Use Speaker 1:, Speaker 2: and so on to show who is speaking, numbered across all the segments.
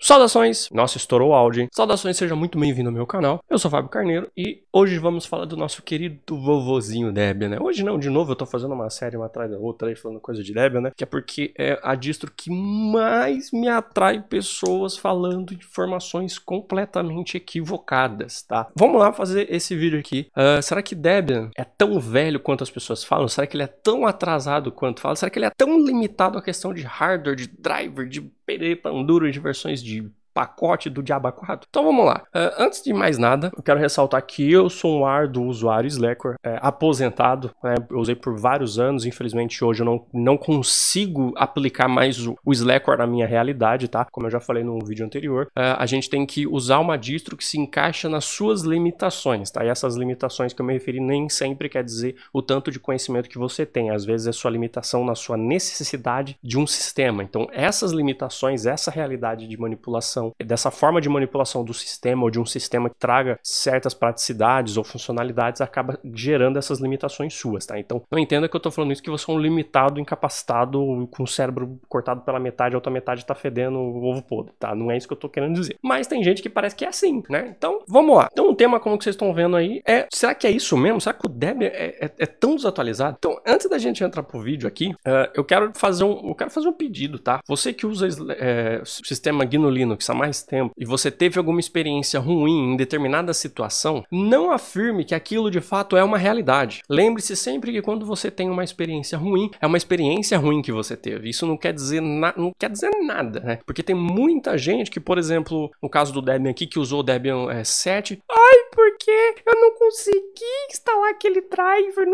Speaker 1: Saudações! Nossa, estourou o áudio, hein? Saudações, seja muito bem-vindo ao meu canal. Eu sou Fábio Carneiro e hoje vamos falar do nosso querido vovozinho Debian, né? Hoje não, de novo, eu tô fazendo uma série uma atrás da outra aí falando coisa de Debian, né? Que é porque é a distro que mais me atrai pessoas falando informações completamente equivocadas, tá? Vamos lá fazer esse vídeo aqui. Uh, será que Debian é tão velho quanto as pessoas falam? Será que ele é tão atrasado quanto falam? Será que ele é tão limitado à questão de hardware, de driver, de panduro, de versões de pacote do Diaba 4. Então vamos lá. Uh, antes de mais nada, eu quero ressaltar que eu sou um ar do usuário Slackware eh, é, aposentado. Né? Eu usei por vários anos, infelizmente hoje eu não, não consigo aplicar mais o, o na minha realidade, tá? Como eu já falei no vídeo anterior, uh, a gente tem que usar uma distro que se encaixa nas suas limitações, tá? E essas limitações que eu me referi nem sempre quer dizer o tanto de conhecimento que você tem. Às vezes é sua limitação na sua necessidade de um sistema. Então essas limitações, essa realidade de manipulação manipulação, é dessa forma de manipulação do sistema ou de um sistema que traga certas praticidades ou funcionalidades, acaba gerando essas limitações suas, tá? Então, não entenda que eu tô falando isso que você é um limitado, incapacitado, com o cérebro cortado pela metade, a outra metade tá fedendo o ovo podre, tá? Não é isso que eu tô querendo dizer. Mas tem gente que parece que é assim, né? Então, vamos lá. Então, um tema como que vocês estão vendo aí é, será que é isso mesmo? Será que o Debian é, é, é, tão desatualizado. Então, antes da gente entrar pro vídeo aqui, uh, eu quero fazer um, eu quero fazer um pedido, tá? Você que usa é, sistema GNU Linux há mais tempo e você teve alguma experiência ruim em determinada situação, não afirme que aquilo de fato é uma realidade. Lembre-se sempre que quando você tem uma experiência ruim, é uma experiência ruim que você teve. Isso não quer dizer, não quer dizer nada, né? Porque tem muita gente que, por exemplo, no caso do Debian aqui, que usou o Debian é, 7, ai, porque eu não consegui instalar aquele driver.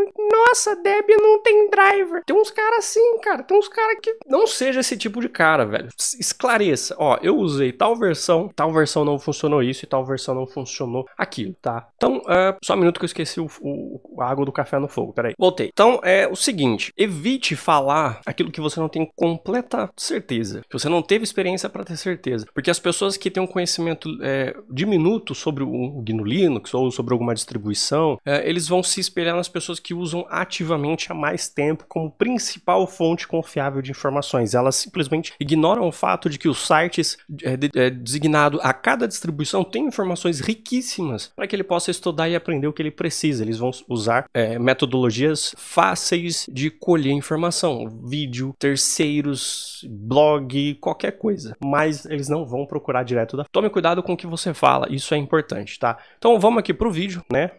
Speaker 1: Nossa, Debian não tem driver. Tem uns caras assim, cara. Tem uns caras que não seja esse tipo de cara, velho. Esclareça. Ó, eu usei tal versão, tal versão não funcionou isso e tal versão não funcionou aquilo, tá? Então, uh, só um minuto que eu esqueci o, o, a água do café no fogo. Peraí. Voltei. Então, é o seguinte. Evite falar aquilo que você não tem completa certeza. Que você não teve experiência para ter certeza. Porque as pessoas que têm um conhecimento é, diminuto sobre o, o GNU Linux, Linux ou sobre alguma distribuição, é, eles vão se espelhar nas pessoas que usam ativamente há mais tempo como principal fonte confiável de informações. Elas simplesmente ignoram o fato de que os sites é, é designado a cada distribuição têm informações riquíssimas para que ele possa estudar e aprender o que ele precisa. Eles vão usar é, metodologias fáceis de colher informação, vídeo, terceiros, blog, qualquer coisa. Mas eles não vão procurar direto da. Tome cuidado com o que você fala, isso é importante, tá? Então então vamos aqui para o vídeo, né?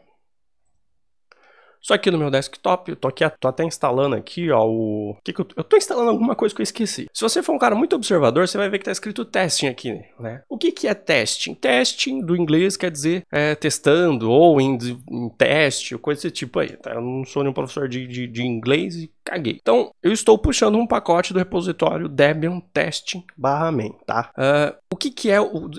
Speaker 1: Só aqui no meu desktop, eu tô, aqui, tô até instalando aqui, ó, o... Que que eu, estou eu tô instalando alguma coisa que eu esqueci. Se você for um cara muito observador, você vai ver que tá escrito testing aqui, né? O que que é testing? Testing, do inglês, quer dizer é, testando ou em, em teste, coisa desse tipo aí, tá? Eu não sou nenhum professor de, de, de inglês e caguei. Então, eu estou puxando um pacote do repositório Debian test barra main, tá? Uh, o que, que é o,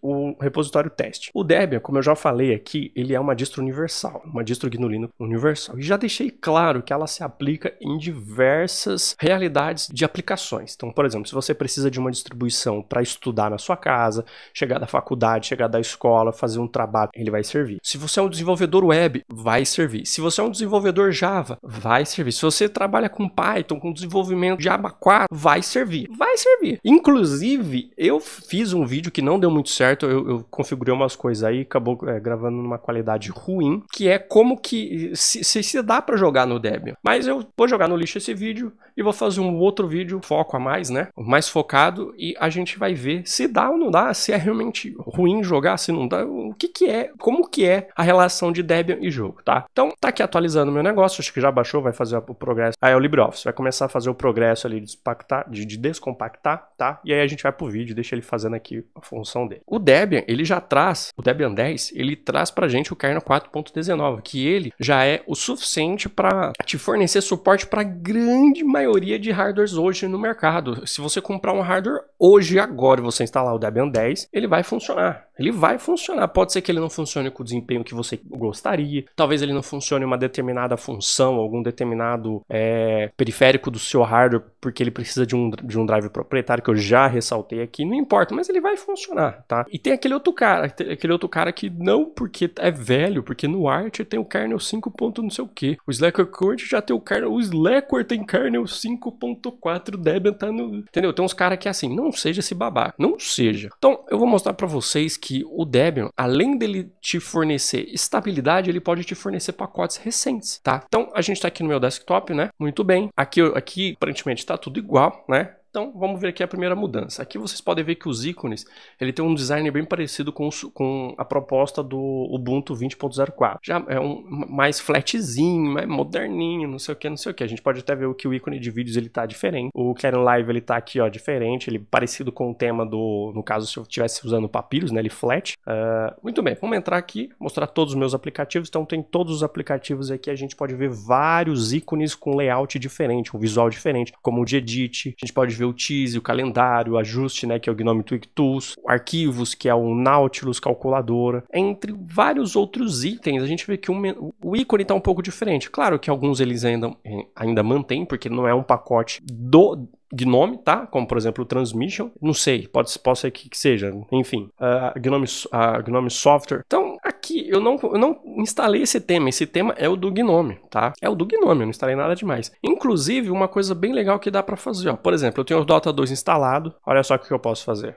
Speaker 1: o repositório teste? O Debian, como eu já falei aqui, ele é uma distro universal, uma distro GNU Linux universal. E já deixei claro que ela se aplica em diversas realidades de aplicações. Então, por exemplo, se você precisa de uma distribuição para estudar na sua casa, chegar da faculdade, chegar da escola, fazer um trabalho, ele vai servir. Se você é um desenvolvedor web, vai servir. Se você é um desenvolvedor Java, vai servir. Se você trabalha trabalha com Python, com desenvolvimento de 4, vai servir. Vai servir. Inclusive, eu fiz um vídeo que não deu muito certo, eu, eu configurei umas coisas aí, acabou é, gravando numa qualidade ruim, que é como que se, se, se dá para jogar no Debian. Mas eu vou jogar no lixo esse vídeo e vou fazer um outro vídeo, foco a mais, né? Mais focado e a gente vai ver se dá ou não dá, se é realmente ruim jogar, se não dá, o que que é, como que é a relação de Debian e jogo, tá? Então, tá aqui atualizando meu negócio, acho que já baixou, vai fazer o progresso Aí é o LibreOffice, vai começar a fazer o progresso ali de, de, de descompactar, tá? E aí a gente vai pro vídeo, deixa ele fazendo aqui a função dele. O Debian, ele já traz, o Debian 10, ele traz pra gente o kernel 4.19, que ele já é o suficiente para te fornecer suporte para grande maioria de hardwares hoje no mercado. Se você comprar um hardware hoje agora, você instalar o Debian 10, ele vai funcionar. Ele vai funcionar. Pode ser que ele não funcione com o desempenho que você gostaria. Talvez ele não funcione uma determinada função, algum determinado é, periférico do seu hardware, porque ele precisa de um, de um drive proprietário que eu já ressaltei aqui. Não importa, mas ele vai funcionar, tá? E tem aquele outro cara, aquele outro cara que não porque é velho, porque no Art tem o kernel 5. não sei o que. O Slackware Current já tem o kernel, o Slackware tem kernel 5.4 Debian tá no, entendeu? Tem uns caras que é assim, não seja esse babá, não seja. Então, eu vou mostrar para vocês que que o Debian, além dele te fornecer estabilidade, ele pode te fornecer pacotes recentes, tá? Então, a gente está aqui no meu desktop, né? Muito bem. Aqui, aqui aparentemente está tudo igual, né? Então, vamos ver aqui a primeira mudança. Aqui vocês podem ver que os ícones, ele tem um design bem parecido com, com a proposta do Ubuntu 20.04. Já é um mais flatzinho, mais moderninho, não sei o que, não sei o que. A gente pode até ver que o ícone de vídeos ele tá diferente. O Kern Live ele tá aqui, ó, diferente. Ele é parecido com o tema do, no caso, se eu estivesse usando Papyrus, né, ele flat. Uh, muito bem, vamos entrar aqui, mostrar todos os meus aplicativos. Então, tem todos os aplicativos aqui, a gente pode ver vários ícones com layout diferente, um visual diferente, como o de Edit, a gente pode vê o Tease, o calendário, o ajuste, né, que é o Gnome Tweak Tools, arquivos, que é o Nautilus calculadora, entre vários outros itens, a gente vê que um, o ícone está um pouco diferente. Claro que alguns eles ainda, eh, ainda mantêm, porque não é um pacote do Gnome, tá? Como por exemplo o Transmission, não sei, pode, pode ser que, que seja, enfim, a ah, Gnome, a ah, Gnome Software. Então aqui eu não, eu não instalei esse tema, esse tema é o do Gnome, tá? É o do Gnome, eu não instalei nada demais. Inclusive uma coisa bem legal que dá para fazer, ó. Por exemplo, eu tenho o Dota 2 instalado, olha só o que eu posso fazer.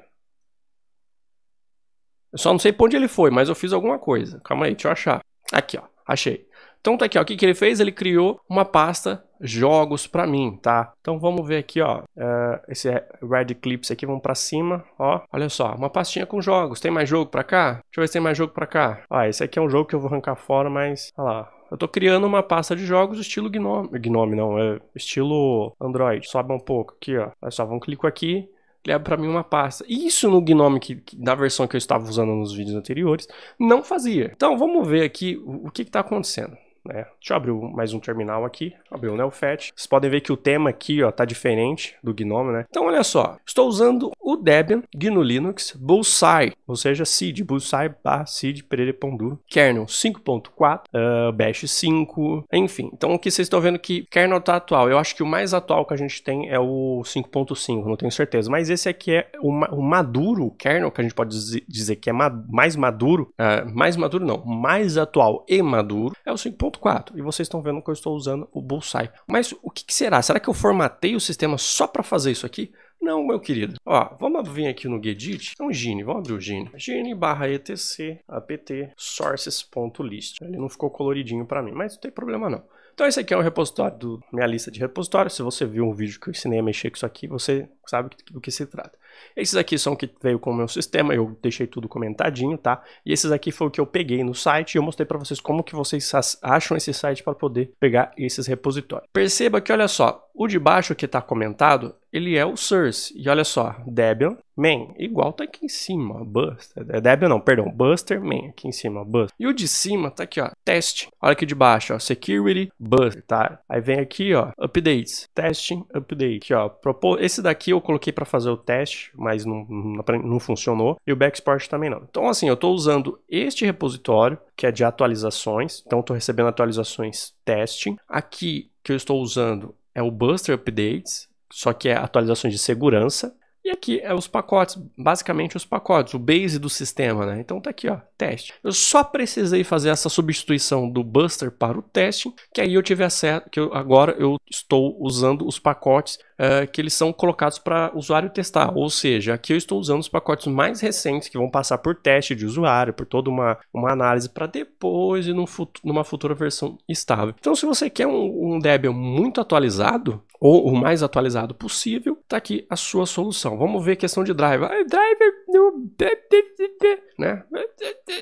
Speaker 1: Eu só não sei pra onde ele foi, mas eu fiz alguma coisa. Calma aí, deixa eu achar. Aqui, ó, achei. Então tá aqui, ó, o que, que ele fez? Ele criou uma pasta jogos para mim, tá? Então vamos ver aqui, ó, é, esse é Red Clips aqui, vamos para cima, ó. Olha só, uma pastinha com jogos. Tem mais jogo para cá? Deixa eu ver se tem mais jogo para cá. Ó, esse aqui é um jogo que eu vou arrancar fora, mas, olha lá, eu tô criando uma pasta de jogos estilo Gnome. Gnome não, é estilo Android. Sobe um pouco aqui, ó. Olha só, vamos um clico aqui. Ele abre para mim uma pasta. Isso no Gnome, que, que, da versão que eu estava usando nos vídeos anteriores, não fazia. Então, vamos ver aqui o, o que está acontecendo. Né? Deixa eu abrir mais um terminal aqui, abrir o NeoFetch. Vocês podem ver que o tema aqui ó, tá diferente do GNOME, né? Então olha só, estou usando o Debian, GNU Linux, Bullseye, ou seja, seed, Bullseye, barra, seed, pererepondu, kernel 5.4, uh, ah, bash 5, enfim. Então aqui vocês estão vendo que kernel tá atual. Eu acho que o mais atual que a gente tem é o 5.5, não tenho certeza. Mas esse aqui é o, ma o maduro kernel, que a gente pode dizer que é ma mais maduro, uh, mais maduro não, mais atual e maduro, é o 5.4. 1.4 e vocês estão vendo que eu estou usando o Bullseye. Mas o que, que será? Será que eu formatei o sistema só para fazer isso aqui? Não, meu querido. Ó, vamos vir aqui no Gedit. É um Gini, vamos abrir o Gini. gini barra etc apt sources.list. Ele não ficou coloridinho para mim, mas não tem problema não. Então esse aqui é o repositório do minha lista de repositórios. Se você viu um vídeo que eu ensinei a mexer com isso aqui, você sabe do que se trata. Esses aqui são que veio com o meu sistema, eu deixei tudo comentadinho, tá? E esses aqui foi o que eu peguei no site e eu mostrei para vocês como que vocês acham esse site para poder pegar esses repositórios. Perceba que, olha só, o de baixo que está comentado ele é o source. E olha só, Debian, main, igual tá aqui em cima, Buster. É Debian não, perdão, Buster, main, aqui em cima, Buster. E o de cima tá aqui, ó, teste. Olha aqui de baixo, ó, security, Buster, tá? Aí vem aqui, ó, updates, testing, update. Aqui, ó, propor... esse daqui eu coloquei para fazer o teste, mas não, não, não funcionou. E o backsport também não. Então, assim, eu tô usando este repositório, que é de atualizações. Então, eu tô recebendo atualizações testing. Aqui que eu estou usando é o Buster Updates, só que é atualizações de segurança. E aqui é os pacotes, basicamente os pacotes, o base do sistema, né? Então tá aqui, ó, teste. Eu só precisei fazer essa substituição do Buster para o teste que aí eu tive acesso, que eu, agora eu estou usando os pacotes uh, que eles são colocados para usuário testar. Ou seja, aqui eu estou usando os pacotes mais recentes que vão passar por teste de usuário, por toda uma, uma análise para depois e num fut numa futura versão estável. Então se você quer um, um Debian muito atualizado, ou o mais atualizado possível, está aqui a sua solução. Vamos ver questão de driver. Ah, driver Né?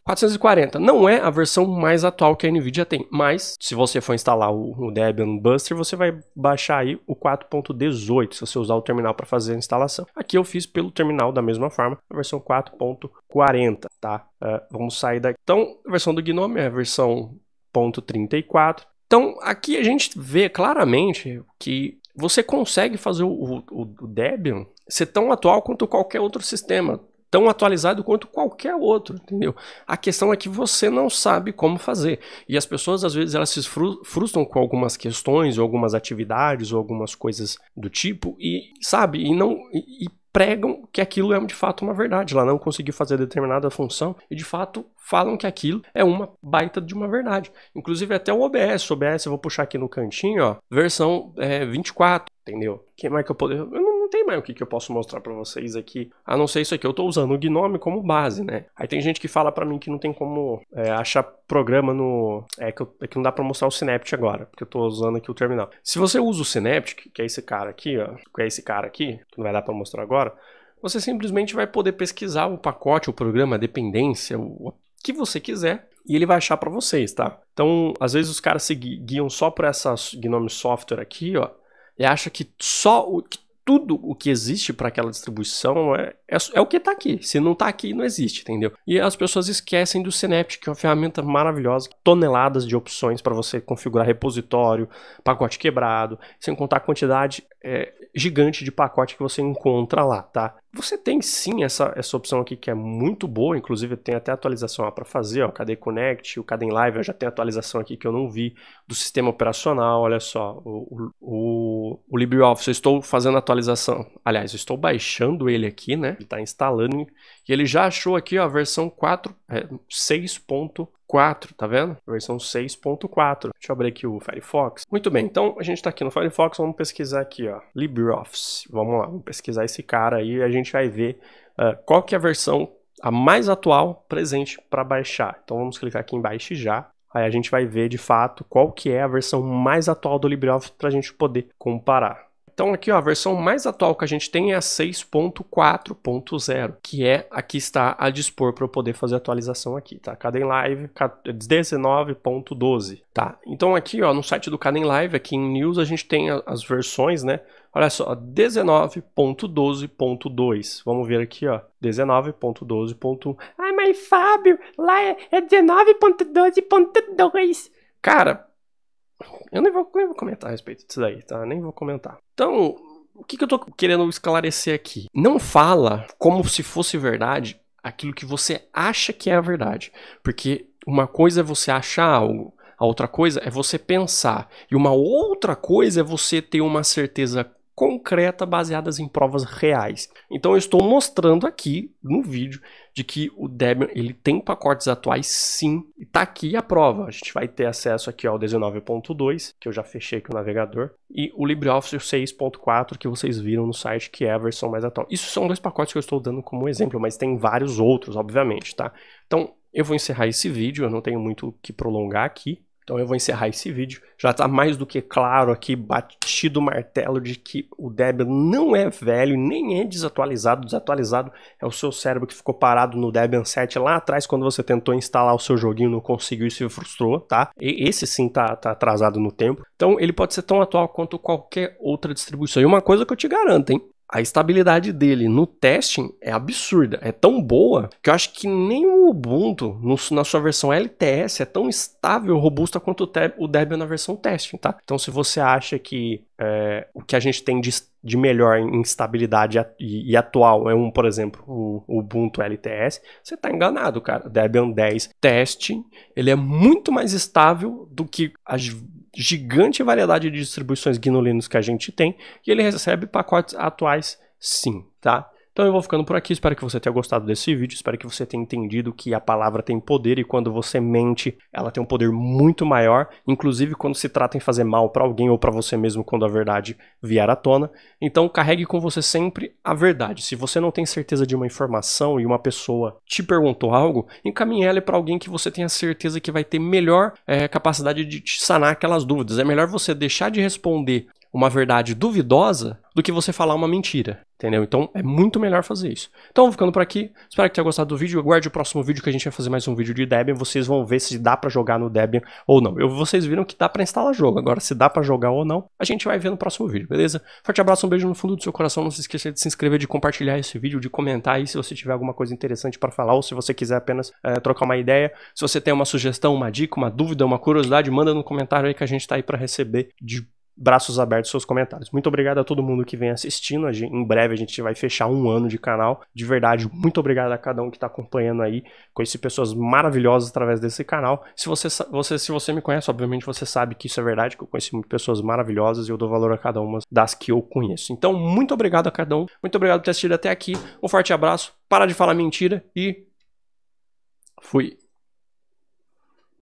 Speaker 1: 440 não é a versão mais atual que a NVIDIA tem, mas se você for instalar o, o Debian Buster, você vai baixar aí o 4.18, se você usar o terminal para fazer a instalação. Aqui eu fiz pelo terminal da mesma forma, a versão 4.40, tá? Uh, vamos sair daqui. Então, a versão do Gnome é a versão .34. Então, aqui a gente vê claramente que você consegue fazer o, o, o Debian ser tão atual quanto qualquer outro sistema, tão atualizado quanto qualquer outro, entendeu? A questão é que você não sabe como fazer. E as pessoas, às vezes, elas se frustram com algumas questões, ou algumas atividades, ou algumas coisas do tipo, e sabe, e não. E, e pregam que aquilo é de fato uma verdade. Ela não conseguiu fazer determinada função e de fato falam que aquilo é uma baita de uma verdade. Inclusive até o OBS, o OBS eu vou puxar aqui no cantinho, ó, versão é, 24, entendeu? quem mais que eu poderia... Eu não tem mais o que, que eu posso mostrar para vocês aqui, a não ser isso aqui. Eu estou usando o Gnome como base, né? Aí tem gente que fala para mim que não tem como é, achar programa no... É que, eu, é que não dá para mostrar o Synaptic agora, porque eu estou usando aqui o terminal. Se você usa o Synaptic, que é esse cara aqui, ó, que é esse cara aqui, que não vai dar para mostrar agora, você simplesmente vai poder pesquisar o pacote, o programa, a dependência, o que você quiser, e ele vai achar para vocês, tá? Então, às vezes os caras se guiam só por essa Gnome Software aqui, ó, e acha que só o, que tudo o que existe para aquela distribuição é, é, é o que está aqui. Se não está aqui, não existe, entendeu? E as pessoas esquecem do Synaptic, que é uma ferramenta maravilhosa, toneladas de opções para você configurar repositório, pacote quebrado, sem contar a quantidade é, gigante de pacote que você encontra lá, tá? Você tem sim essa, essa opção aqui que é muito boa, inclusive tem até atualização para fazer, ó, o KDE Connect, o KDE Live, eu já tem atualização aqui que eu não vi do sistema operacional, olha só, o, o, o LibreOffice, eu estou fazendo atualização, aliás, eu estou baixando ele aqui, né? ele está instalando. E ele já achou aqui ó, a versão 4, é, 6.4, tá vendo? Versão 6.4. Deixa eu abrir aqui o Firefox. Muito bem, então a gente está aqui no Firefox, vamos pesquisar aqui, ó, LibreOffice. Vamos lá, vamos pesquisar esse cara aí e a gente vai ver uh, qual que é a versão a mais atual presente para baixar. Então vamos clicar aqui em já. Aí a gente vai ver de fato qual que é a versão mais atual do LibreOffice para a gente poder comparar. Então aqui ó, a versão mais atual que a gente tem é a 6.4.0, que é a que está a dispor para eu poder fazer a atualização aqui, tá? Caden Live 19.12, tá? Então aqui ó, no site do Caden Live, aqui em News, a gente tem as versões, né? Olha só, 19.12.2. Vamos ver aqui, ó. 19.12.1. Ai, mas Fábio, lá é 19.12.2. É Cara, eu nem vou, nem vou comentar a respeito disso daí, tá? Nem vou comentar. Então, o que, que eu tô querendo esclarecer aqui? Não fala como se fosse verdade aquilo que você acha que é a verdade. Porque uma coisa é você achar algo, a outra coisa é você pensar, e uma outra coisa é você ter uma certeza concreta baseadas em provas reais. Então eu estou mostrando aqui no vídeo de que o Debian ele tem pacotes atuais sim, e tá aqui a prova. A gente vai ter acesso aqui ao 19.2, que eu já fechei aqui o navegador, e o LibreOffice 6.4 que vocês viram no site, que é a versão mais atual. Isso são dois pacotes que eu estou dando como exemplo, mas tem vários outros, obviamente, tá? Então, eu vou encerrar esse vídeo, eu não tenho muito o que prolongar aqui. Então eu vou encerrar esse vídeo. Já está mais do que claro aqui, batido o martelo de que o Debian não é velho, nem é desatualizado. Desatualizado é o seu cérebro que ficou parado no Debian 7 lá atrás, quando você tentou instalar o seu joguinho, não conseguiu e se frustrou, tá? E esse sim tá, tá atrasado no tempo. Então ele pode ser tão atual quanto qualquer outra distribuição. E uma coisa que eu te garanto, hein? a estabilidade dele no testing é absurda, é tão boa que eu acho que nem o Ubuntu no, na sua versão LTS é tão estável, robusta quanto o, o Debian na versão testing, tá? Então se você acha que é, o que a gente tem de, de melhor em estabilidade e, e, atual é um, por exemplo, o, o Ubuntu LTS, você está enganado, cara. Debian 10 testing, ele é muito mais estável do que as gigante variedade de distribuições GNU Linux que a gente tem e ele recebe pacotes atuais sim, tá? Então eu vou ficando por aqui, espero que você tenha gostado desse vídeo, espero que você tenha entendido que a palavra tem poder e quando você mente, ela tem um poder muito maior, inclusive quando se trata em fazer mal para alguém ou para você mesmo quando a verdade vier à tona. Então carregue com você sempre a verdade. Se você não tem certeza de uma informação e uma pessoa te perguntou algo, encaminhe ela para alguém que você tenha certeza que vai ter melhor é, capacidade de te sanar aquelas dúvidas. É melhor você deixar de responder uma verdade duvidosa do que você falar uma mentira, entendeu? Então é muito melhor fazer isso. Então vou ficando por aqui. Espero que tenha gostado do vídeo. Aguarde o próximo vídeo que a gente vai fazer mais um vídeo de Debian. Vocês vão ver se dá para jogar no Debian ou não. Eu, vocês viram que dá para instalar jogo. Agora se dá para jogar ou não, a gente vai ver no próximo vídeo, beleza? Forte abraço, um beijo no fundo do seu coração. Não se esqueça de se inscrever, de compartilhar esse vídeo, de comentar aí se você tiver alguma coisa interessante para falar ou se você quiser apenas é, trocar uma ideia. Se você tem uma sugestão, uma dica, uma dúvida, uma curiosidade, manda no comentário aí que a gente tá aí para receber de braços abertos seus comentários. Muito obrigado a todo mundo que vem assistindo. em breve a gente vai fechar um ano de canal. De verdade, muito obrigado a cada um que está acompanhando aí. Conheci pessoas maravilhosas através desse canal. Se você, você, se você me conhece, obviamente você sabe que isso é verdade, que eu conheci pessoas maravilhosas e eu dou valor a cada uma das que eu conheço. Então, muito obrigado a cada um. Muito obrigado por ter assistido até aqui. Um forte abraço. Para de falar mentira e fui.